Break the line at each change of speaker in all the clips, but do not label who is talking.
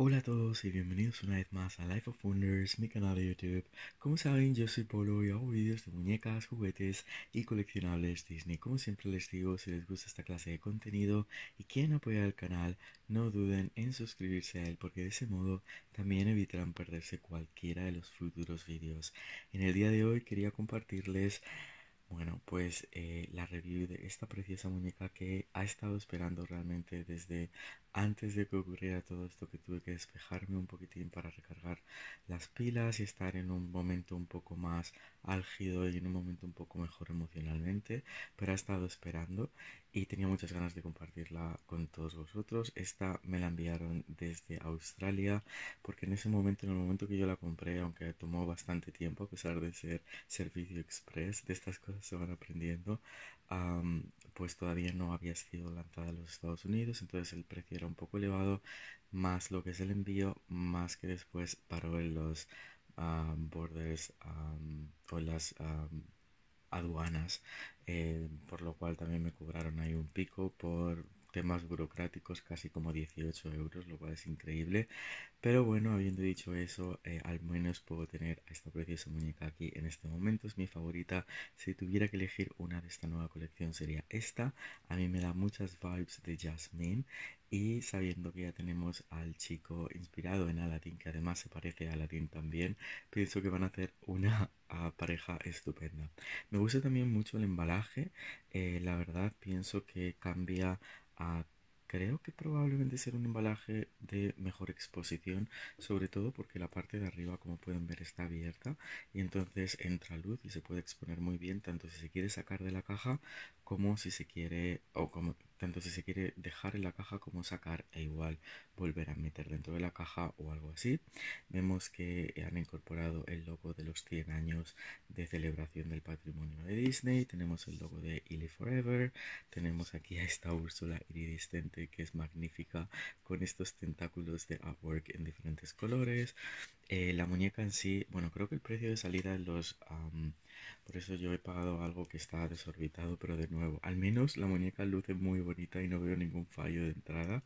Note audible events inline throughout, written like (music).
Hola a todos y bienvenidos una vez más a Life of Wonders, mi canal de YouTube. Como saben, yo soy Polo y hago vídeos de muñecas, juguetes y coleccionables Disney. Como siempre les digo, si les gusta esta clase de contenido y quieren apoyar el canal, no duden en suscribirse a él porque de ese modo también evitarán perderse cualquiera de los futuros vídeos. En el día de hoy quería compartirles bueno, pues eh, la review de esta preciosa muñeca que ha estado esperando realmente desde antes de que ocurriera todo esto que tuve que despejarme un poquitín para recargar las pilas y estar en un momento un poco más álgido y en un momento un poco mejor emocionalmente, pero ha estado esperando y tenía muchas ganas de compartirla con todos vosotros. Esta me la enviaron desde Australia porque en ese momento, en el momento que yo la compré, aunque tomó bastante tiempo a pesar de ser servicio express de estas cosas, se van aprendiendo. pues todavía no había sido lanzada a los Estados Unidos, entonces el precio era un poco elevado, más lo que es el envío, más que después paró en los bordes borders um, o las aduanas, eh, por lo cual también me cobraron ahí un pico por temas burocráticos casi como 18 euros, lo cual es increíble. Pero bueno, habiendo dicho eso, eh, al menos puedo tener a esta preciosa muñeca aquí en este momento. Es mi favorita. Si tuviera que elegir una de esta nueva colección sería esta. A mí me da muchas vibes de Jasmine. Y sabiendo que ya tenemos al chico inspirado en Aladdin, que además se parece a Aladdin también, pienso que van a hacer una (laughs) pareja estupenda. Me gusta también mucho el embalaje, eh, la verdad pienso que cambia creo que probablemente será un embalaje de mejor exposición, sobre todo porque la parte de arriba, como pueden ver, está abierta y entonces entra luz y se puede exponer muy bien, tanto si se quiere sacar de la caja como si se quiere, o como, tanto si se quiere dejar en la caja como sacar e igual volver a meter dentro de la caja o algo así. Vemos que eh, han incorporado el logo de los 100 años de celebración del patrimonio de Disney, tenemos el logo de Illy Forever, tenemos aquí a esta Úrsula iridiscente que es magnífica con estos tentáculos de Upwork en diferentes colores. Eh, la muñeca en sí, bueno, creo que el precio de salida en los... Por eso yo he pagado algo que está desorbitado, pero de nuevo, al menos la muñeca luce muy bonita y no veo ningún fallo de entrada.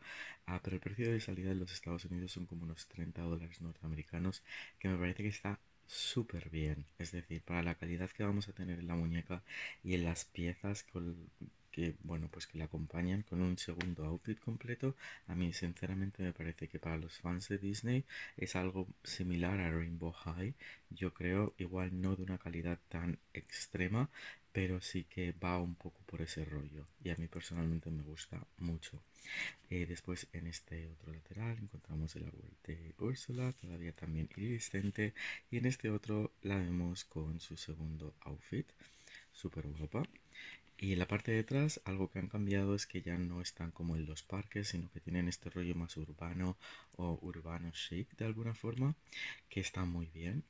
Ah, pero el precio de salida en los Estados Unidos son como unos 30 dólares norteamericanos, que me parece que está súper bien. Es decir, para la calidad que vamos a tener en la muñeca y en las piezas con, que, bueno, pues que la acompañan con un segundo outfit completo, a mí sinceramente me parece que para los fans de Disney es algo similar a Rainbow High. Yo creo, igual no de una calidad tan extrema, pero sí que va un poco por ese rollo y a mí personalmente me gusta mucho. Eh, después en este otro lateral encontramos el árbol de Úrsula, todavía también iridiscente, y en este otro la vemos con su segundo outfit, super Europa. Y en la parte de atrás algo que han cambiado es que ya no están como en los parques, sino que tienen este rollo más urbano o urbano chic de alguna forma, que está muy bien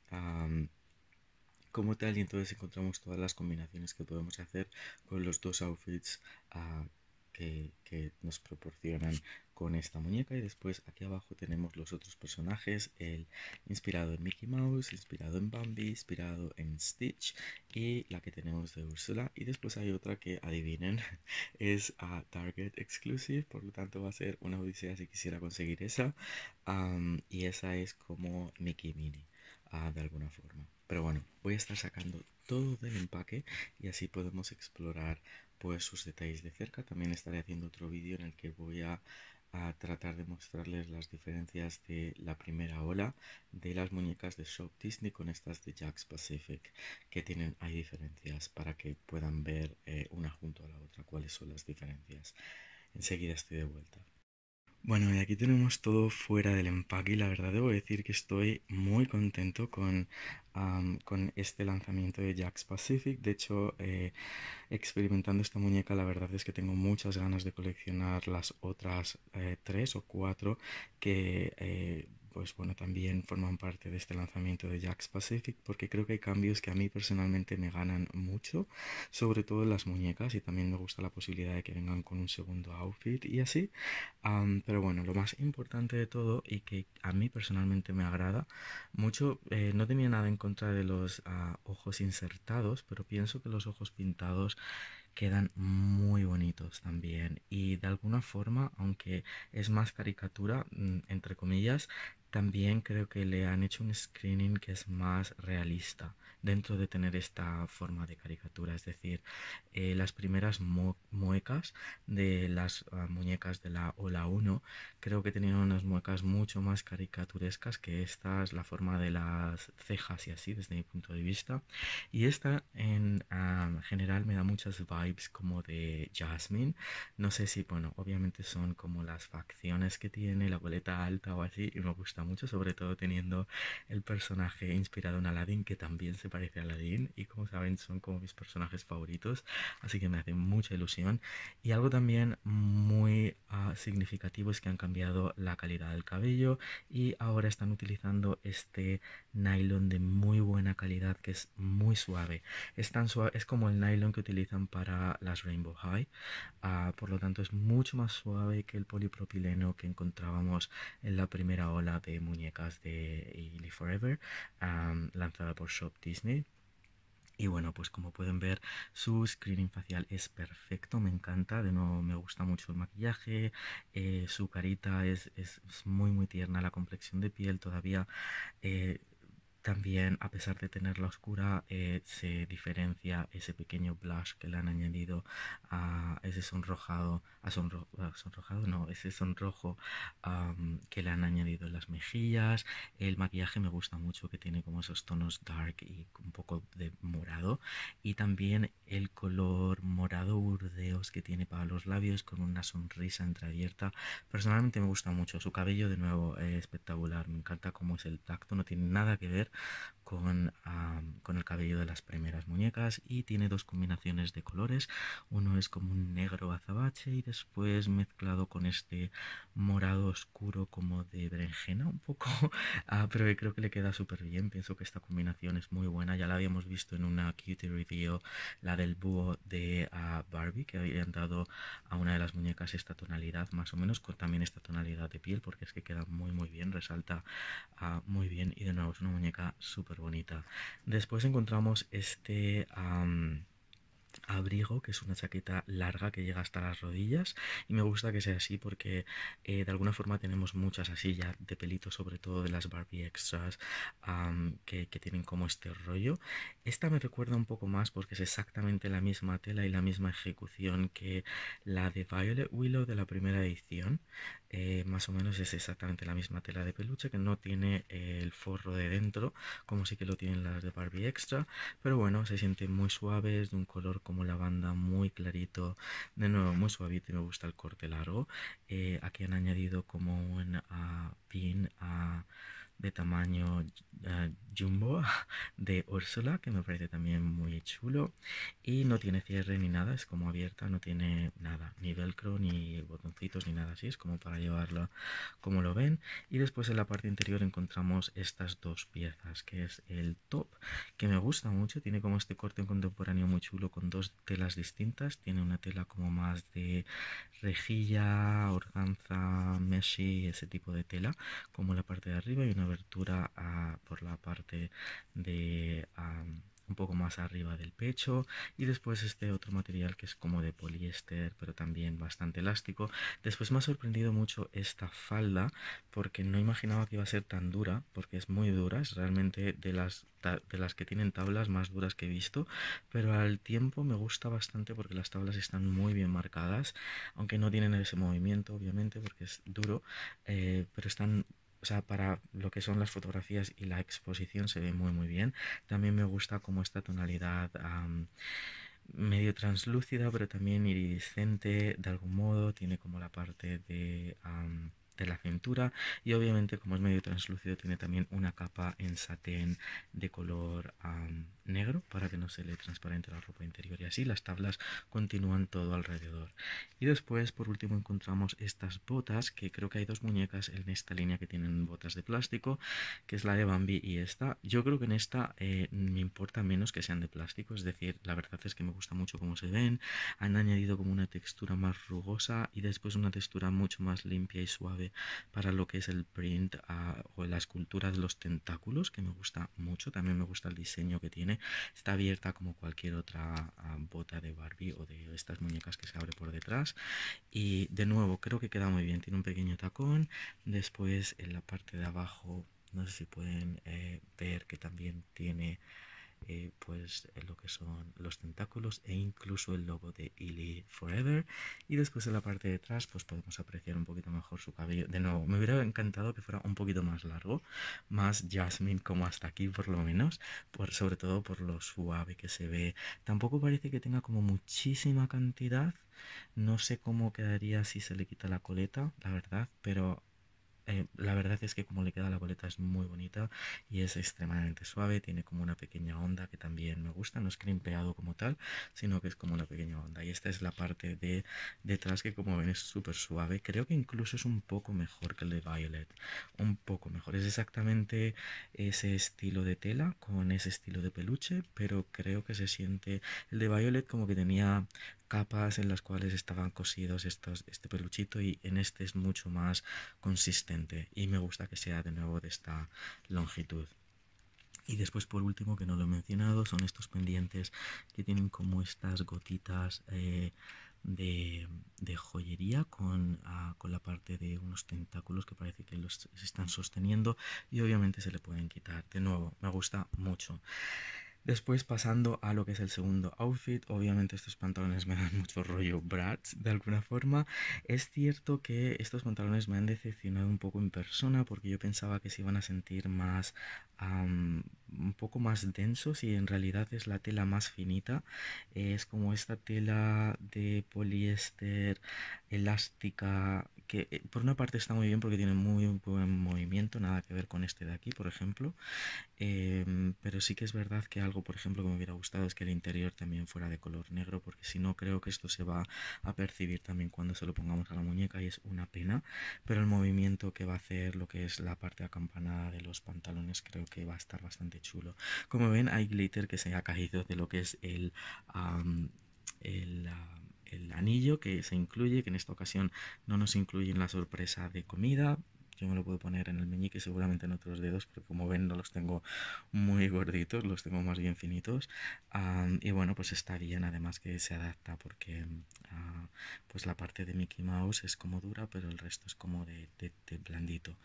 como tal y entonces encontramos todas las combinaciones que podemos hacer con los dos outfits ah, que, nos proporcionan con esta muñeca y después aquí abajo tenemos los otros personajes el inspirado en Mickey Mouse inspirado en Bambi inspirado en Stitch y la que tenemos de Úrsula y después hay otra que adivinen (laughs) es a ah, Target Exclusive por lo tanto va a ser una odisea si quisiera conseguir esa y esa es como Mickey Mini ah, de alguna forma pero bueno, voy a estar sacando todo del empaque y así podemos explorar pues sus detalles de cerca. También estaré haciendo otro vídeo en el que voy a, tratar de mostrarles las diferencias de la primera ola de las muñecas de Shop Disney con estas de Jacks Pacific, que tienen, hay diferencias para que puedan ver eh, una junto a la otra cuáles son las diferencias. Enseguida estoy de vuelta. Bueno, y aquí tenemos todo fuera del empaque y la verdad debo decir que estoy muy contento con, con este lanzamiento de Jax Pacific. De hecho, eh, experimentando esta muñeca, la verdad es que tengo muchas ganas de coleccionar las otras eh, tres o cuatro que... Eh, pues bueno, también forman parte de este lanzamiento de Jax Pacific porque creo que hay cambios que a mí personalmente me ganan mucho, sobre todo en las muñecas y también me gusta la posibilidad de que vengan con un segundo outfit y así. pero bueno, lo más importante de todo y que a mí personalmente me agrada mucho, eh, no tenía nada en contra de los ah, ojos insertados, pero pienso que los ojos pintados quedan muy bonitos también y de alguna forma aunque es más caricatura mm, entre comillas también creo que le han hecho un screening que es más realista dentro de tener esta forma de caricatura, es decir, eh, las primeras muecas de las ah, muñecas de la Ola 1 creo que tenían unas muecas mucho más caricaturescas que estas, la forma de las cejas y así desde mi punto de vista. Y esta en ah, general me da muchas vibes como de Jasmine, no sé si, bueno, obviamente son como las facciones que tiene, la boleta alta o así, y me gusta mucho, sobre todo teniendo el personaje inspirado en Aladdin, que también se parece a Aladdin, y como saben son como mis personajes favoritos, así que me hace mucha ilusión. Y algo también muy ah, significativo es que han cambiado la calidad del cabello y ahora están utilizando este nylon de muy buena calidad que es muy suave. Es, tan suave, es como el nylon que utilizan para las Rainbow High, ah, por lo tanto es mucho más suave que el polipropileno que encontrábamos en la primera ola de muñecas de Ely Forever, lanzada por Shop Disney. Y bueno, pues como pueden ver, su screening facial es perfecto, me encanta, de nuevo me gusta mucho el maquillaje, eh, su carita es, es, muy muy tierna, la complexión de piel todavía eh, también, a pesar de tenerla oscura, eh, se diferencia ese pequeño blush que le han añadido a ese sonrojado, a sonrojado no, ese sonrojo que le han añadido las mejillas. El maquillaje me gusta mucho que tiene como esos tonos dark y un poco de morado. Y también el color morado burdeos que tiene para los labios con una sonrisa entreabierta. Personalmente me gusta mucho. Su cabello de nuevo eh, espectacular. Me encanta cómo es el tacto. No tiene nada que ver con, el cabello de las primeras muñecas y tiene dos combinaciones de colores. Uno es como un negro azabache y después mezclado con este morado oscuro como de berenjena un poco, (laughs) ah, pero creo que le queda súper bien. Pienso que esta combinación es muy buena. Ya la habíamos visto en una cutie review, la del búho de ah, Barbie, que habían dado a una de las muñecas esta tonalidad, más o menos con también esta tonalidad de piel, porque es que queda muy muy bien, resalta ah, muy bien y de nuevo es una muñeca súper bonita. Después encontramos este abrigo, que es una chaqueta larga que llega hasta las rodillas. Y me gusta que sea así porque eh, de alguna forma tenemos muchas así ya de pelito, sobre todo de las Barbie Extras, que, tienen como este rollo. Esta me recuerda un poco más porque es exactamente la misma tela y la misma ejecución que la de Violet Willow de la primera edición. Eh, más o menos es exactamente la misma tela de peluche que no tiene eh, el forro de dentro como sí que lo tienen las de Barbie Extra pero bueno se sienten muy suaves de un color como lavanda muy clarito de nuevo muy suavito y me gusta el corte largo eh, aquí han añadido como un ah, pin a ah, de tamaño ah, jumbo (laughs) de Úrsula, que me parece también muy chulo. Y no tiene cierre ni nada, es como abierta, no tiene nada, ni velcro, ni botoncitos, ni nada así, es como para llevarlo como lo ven. Y después en la parte interior encontramos estas dos piezas, que es el top, que me gusta mucho, tiene como este corte contemporáneo muy chulo con dos telas distintas, tiene una tela como más de rejilla, organza, meshi, ese tipo de tela, como la parte de arriba y una abertura por la parte de un poco más arriba del pecho y después este otro material que es como de poliéster pero también bastante elástico después me ha sorprendido mucho esta falda porque no imaginaba que iba a ser tan dura porque es muy dura es realmente de las de las que tienen tablas más duras que he visto pero al tiempo me gusta bastante porque las tablas están muy bien marcadas aunque no tienen ese movimiento obviamente porque es duro eh, pero están o sea, para lo que son las fotografías y la exposición se ve muy muy bien. También me gusta como esta tonalidad medio translúcida, pero también iridiscente de algún modo, tiene como la parte de de la cintura y obviamente como es medio translúcido tiene también una capa en satén de color negro para que no se le transparente la ropa interior y así las tablas continúan todo alrededor y después por último encontramos estas botas que creo que hay dos muñecas en esta línea que tienen botas de plástico que es la de Bambi y esta yo creo que en esta eh, me importa menos que sean de plástico es decir la verdad es que me gusta mucho cómo se ven han añadido como una textura más rugosa y después una textura mucho más limpia y suave para lo que es el print ah, o la escultura de los tentáculos, que me gusta mucho. También me gusta el diseño que tiene. Está abierta como cualquier otra ah, bota de Barbie o de estas muñecas que se abre por detrás. Y de nuevo, creo que queda muy bien. Tiene un pequeño tacón. Después en la parte de abajo, no sé si pueden eh, ver que también tiene... Eh, pues eh, lo que son los tentáculos e incluso el logo de Illy Forever y después en la parte de atrás pues podemos apreciar un poquito mejor su cabello de nuevo me hubiera encantado que fuera un poquito más largo más jasmine como hasta aquí por lo menos por, sobre todo por lo suave que se ve tampoco parece que tenga como muchísima cantidad no sé cómo quedaría si se le quita la coleta la verdad pero eh, la verdad es que como le queda la boleta es muy bonita y es extremadamente suave, tiene como una pequeña onda que también me gusta, no es crimpeado como tal, sino que es como una pequeña onda. Y esta es la parte de detrás que como ven es súper suave, creo que incluso es un poco mejor que el de Violet, un poco mejor. Es exactamente ese estilo de tela con ese estilo de peluche, pero creo que se siente el de Violet como que tenía capas en las cuales estaban cosidos estos, este peluchito y en este es mucho más consistente y me gusta que sea de nuevo de esta longitud. Y después, por último, que no lo he mencionado, son estos pendientes que tienen como estas gotitas eh, de, de, joyería ah, con, la parte de unos tentáculos que parece que los están sosteniendo y obviamente se le pueden quitar. De nuevo, me gusta mucho. Después pasando a lo que es el segundo outfit, obviamente estos pantalones me dan (laughs) mucho rollo brats de alguna forma. Es cierto que estos pantalones me han decepcionado un poco en persona porque yo pensaba que se iban a sentir más un poco más densos y en realidad es la tela más finita. Es como esta tela de poliéster elástica que eh, por una parte está muy bien porque tiene muy buen movimiento, nada que ver con este de aquí, por ejemplo. Em, pero sí que es verdad que algo, por ejemplo, que me hubiera gustado es que el interior también fuera de color negro, porque si no creo que esto se va a percibir también cuando se lo pongamos a la muñeca y es una pena. Pero el movimiento que va a hacer lo que es la parte acampanada de los pantalones creo que va a estar bastante chulo. Como ven, hay glitter que se ha caído de lo que es el... el el anillo que se incluye, que en esta ocasión no nos en la sorpresa de comida. Yo me lo puedo poner en el meñique seguramente en otros dedos, porque como ven no los tengo muy gorditos, los tengo más bien finitos. Ah, y bueno, pues está bien además que se adapta porque Ah, pues la parte de Mickey Mouse es como dura, pero el resto es como de, de, blandito.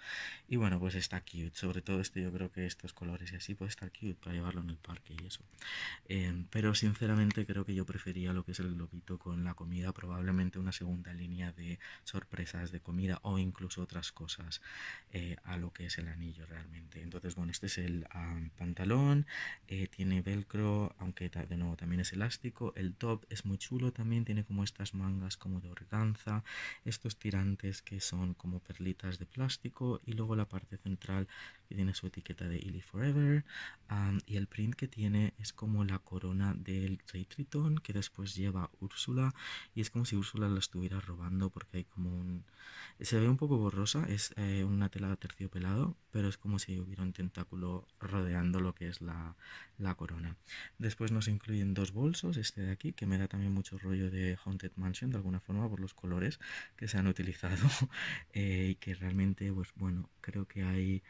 Y bueno, pues está cute. Sobre todo este, yo creo que estos colores y así puede estar cute para llevarlo en el parque y eso. Eh, pero sinceramente creo que yo prefería lo que es el globito con la comida, probablemente una segunda línea de sorpresas de comida o incluso otras cosas eh, a lo que es el anillo realmente. Entonces, bueno, este es el ah, pantalón, eh, tiene velcro, aunque de nuevo también es elástico. El top es muy chulo también, tiene como este mangas como de organza, estos tirantes que son como perlitas de plástico y luego la parte central que tiene su etiqueta de Illy Forever y el print que tiene es como la corona del rey Tritón que después lleva Úrsula y es como si Úrsula la estuviera robando porque hay como un... se ve un poco borrosa, es eh, una tela de terciopelado pero es como si hubiera un tentáculo rodeando lo que es la, la corona. Después nos incluyen dos bolsos, este de aquí que me da también mucho rollo de Haunted Mansion de alguna forma por los colores que se han utilizado (laughs) eh, y que realmente, pues bueno, creo que hay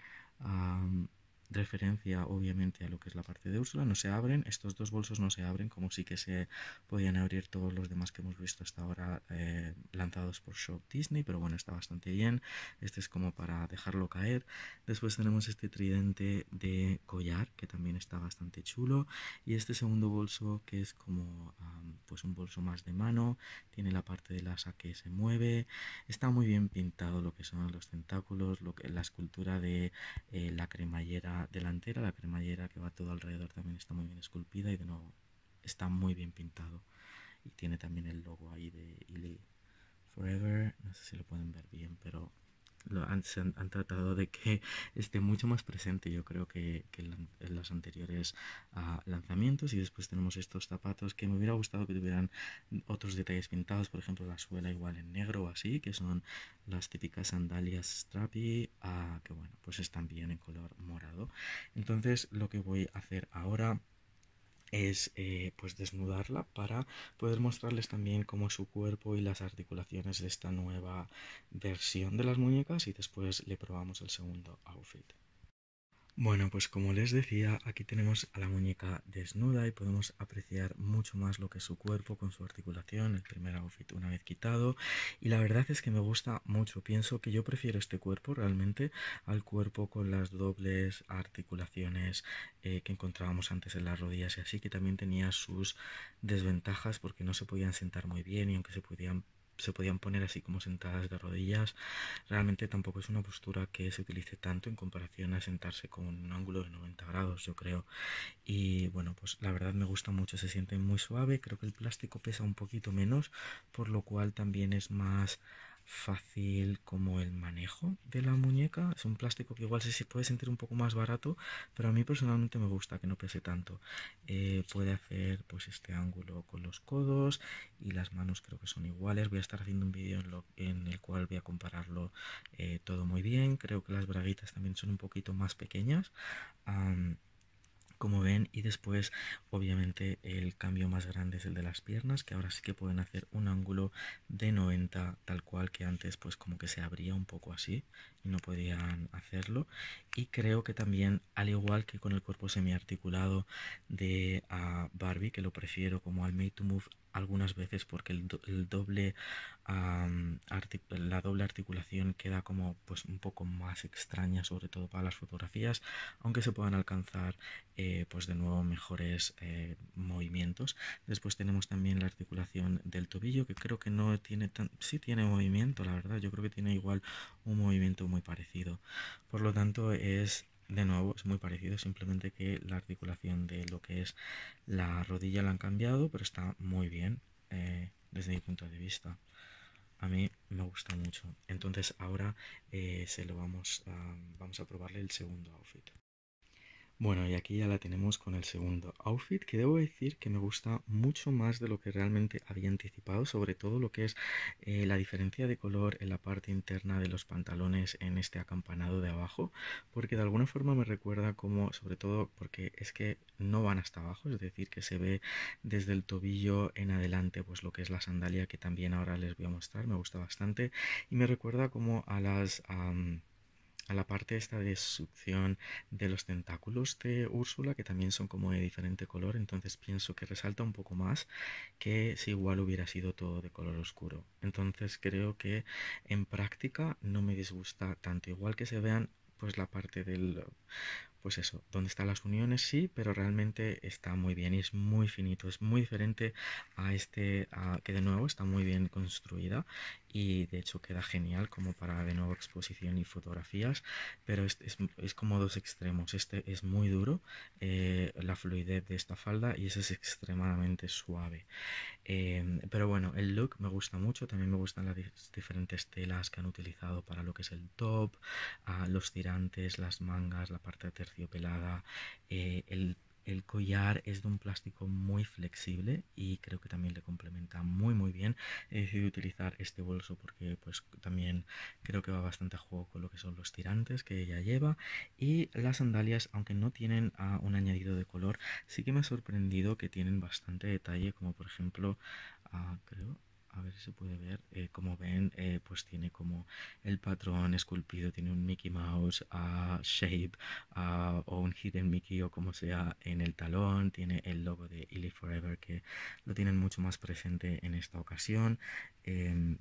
referencia obviamente a lo que es la parte de Úrsula, no se abren, estos dos bolsos no se abren como sí que se podían abrir todos los demás que hemos visto hasta ahora eh, lanzados por Shop Disney, pero bueno, está bastante bien, este es como para dejarlo caer, después tenemos este tridente de collar que también está bastante chulo y este segundo bolso que es como pues un bolso más de mano, tiene la parte del asa que se mueve, está muy bien pintado lo que son los tentáculos, lo que, la escultura de eh, la cremallera delantera, la cremallera que va todo alrededor también está muy bien esculpida y de nuevo está muy bien pintado. Y tiene también el logo ahí de Forever, no sé si lo pueden ver bien, pero lo han, tratado de que esté mucho más presente yo creo que, en los anteriores ah, lanzamientos y después tenemos estos zapatos que me hubiera gustado que tuvieran otros detalles pintados por ejemplo la suela igual en negro o así que son las típicas sandalias strappy ah, que bueno pues están bien en color morado entonces lo que voy a hacer ahora es eh, pues desnudarla para poder mostrarles también cómo su cuerpo y las articulaciones de esta nueva versión de las muñecas y después le probamos el segundo outfit. Bueno, pues como les decía, aquí tenemos a la muñeca desnuda y podemos apreciar mucho más lo que es su cuerpo con su articulación, el primer outfit una vez quitado. Y la verdad es que me gusta mucho, pienso que yo prefiero este cuerpo realmente al cuerpo con las dobles articulaciones eh, que encontrábamos antes en las rodillas y así que también tenía sus desventajas porque no se podían sentar muy bien y aunque se podían se podían poner así como sentadas de rodillas. Realmente tampoco es una postura que se utilice tanto en comparación a sentarse con un ángulo de 90 grados, yo creo. Y bueno, pues la verdad me gusta mucho, se siente muy suave. Creo que el plástico pesa un poquito menos, por lo cual también es más fácil como el manejo de la muñeca. Es un plástico que igual se puede sentir un poco más barato, pero a mí personalmente me gusta que no pese tanto. Eh, puede hacer pues este ángulo con los codos y las manos creo que son iguales. Voy a estar haciendo un vídeo en, el cual voy a compararlo eh, todo muy bien. Creo que las braguitas también son un poquito más pequeñas como ven y después obviamente el cambio más grande es el de las piernas que ahora sí que pueden hacer un ángulo de 90 tal cual que antes pues como que se abría un poco así no podían hacerlo. Y creo que también, al igual que con el cuerpo semiarticulado de ah, Barbie, que lo prefiero como al Made to Move algunas veces porque el, doble, la doble articulación queda como pues un poco más extraña, sobre todo para las fotografías, aunque se puedan alcanzar eh, pues de nuevo mejores eh, movimientos. Después tenemos también la articulación del tobillo, que creo que no tiene tan... sí tiene movimiento, la verdad, yo creo que tiene igual un movimiento muy parecido. Por lo tanto, es de nuevo, es muy parecido, simplemente que la articulación de lo que es la rodilla la han cambiado, pero está muy bien eh, desde mi punto de vista. A mí me gusta mucho. Entonces ahora eh, se lo vamos a, vamos a probarle el segundo outfit. Bueno, y aquí ya la tenemos con el segundo outfit, que debo decir que me gusta mucho más de lo que realmente había anticipado, sobre todo lo que es eh, la diferencia de color en la parte interna de los pantalones en este acampanado de abajo, porque de alguna forma me recuerda como, sobre todo porque es que no van hasta abajo, es decir, que se ve desde el tobillo en adelante, pues lo que es la sandalia, que también ahora les voy a mostrar, me gusta bastante, y me recuerda como a las a la parte esta de succión de los tentáculos de Úrsula, que también son como de diferente color, entonces pienso que resalta un poco más que si igual hubiera sido todo de color oscuro. Entonces creo que en práctica no me disgusta tanto, igual que se vean pues la parte del pues eso, donde están las uniones sí, pero realmente está muy bien y es muy finito, es muy diferente a este que de nuevo está muy bien construida y de hecho queda genial como para de nuevo exposición y fotografías pero es, como dos extremos este es muy duro eh, la fluidez de esta falda y ese es extremadamente suave eh, pero bueno el look me gusta mucho también me gustan las diferentes telas que han utilizado para lo que es el top ah, los tirantes las mangas la parte terciopelada eh, el el collar es de un plástico muy flexible y creo que también le complementa muy muy bien. He decidido utilizar este bolso porque pues también creo que va bastante a juego con lo que son los tirantes que ella lleva. Y las sandalias, aunque no tienen ah, un añadido de color, sí que me ha sorprendido que tienen bastante detalle, como por ejemplo, ah, creo, a ver si se puede ver, eh, como ven, eh, pues tiene como el patrón esculpido, tiene un Mickey Mouse a shape o un hidden Mickey o como sea en el talón, tiene el logo de Illy Forever que lo tienen mucho más presente en esta ocasión. Em,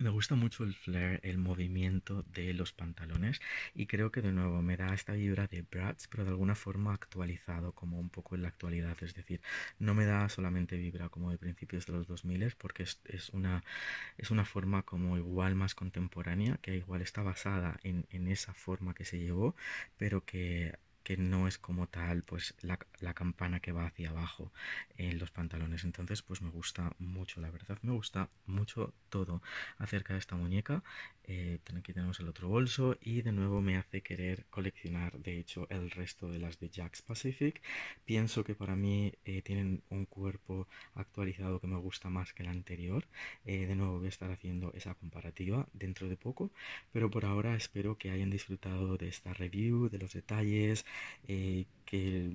me gusta mucho el flare, el movimiento de los pantalones y creo que de nuevo me da esta vibra de Bratz, pero de alguna forma actualizado, como un poco en la actualidad. Es decir, no me da solamente vibra como de principios de los 2000 porque es, una, es una forma como igual más contemporánea, que igual está basada en, en esa forma que se llevó, pero que que no es como tal pues la, campana que va hacia abajo en los pantalones. Entonces pues me gusta mucho, la verdad me gusta mucho todo acerca de esta muñeca. Eh, aquí tenemos el otro bolso y de nuevo me hace querer coleccionar de hecho el resto de las de jacks Pacific. Pienso que para mí eh, tienen un cuerpo actualizado que me gusta más que el anterior. Eh, de nuevo voy a estar haciendo esa comparativa dentro de poco, pero por ahora espero que hayan disfrutado de esta review, de los detalles, eh, que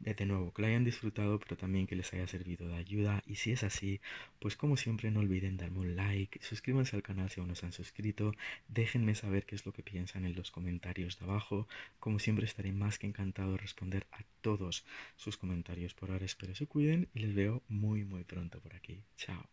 de nuevo que lo hayan disfrutado pero también que les haya servido de ayuda y si es así pues como siempre no olviden darme un like suscríbanse al canal si aún no se han suscrito déjenme saber qué es lo que piensan en los comentarios de abajo como siempre estaré más que encantado de responder a todos sus comentarios por ahora espero se cuiden y les veo muy muy pronto por aquí chao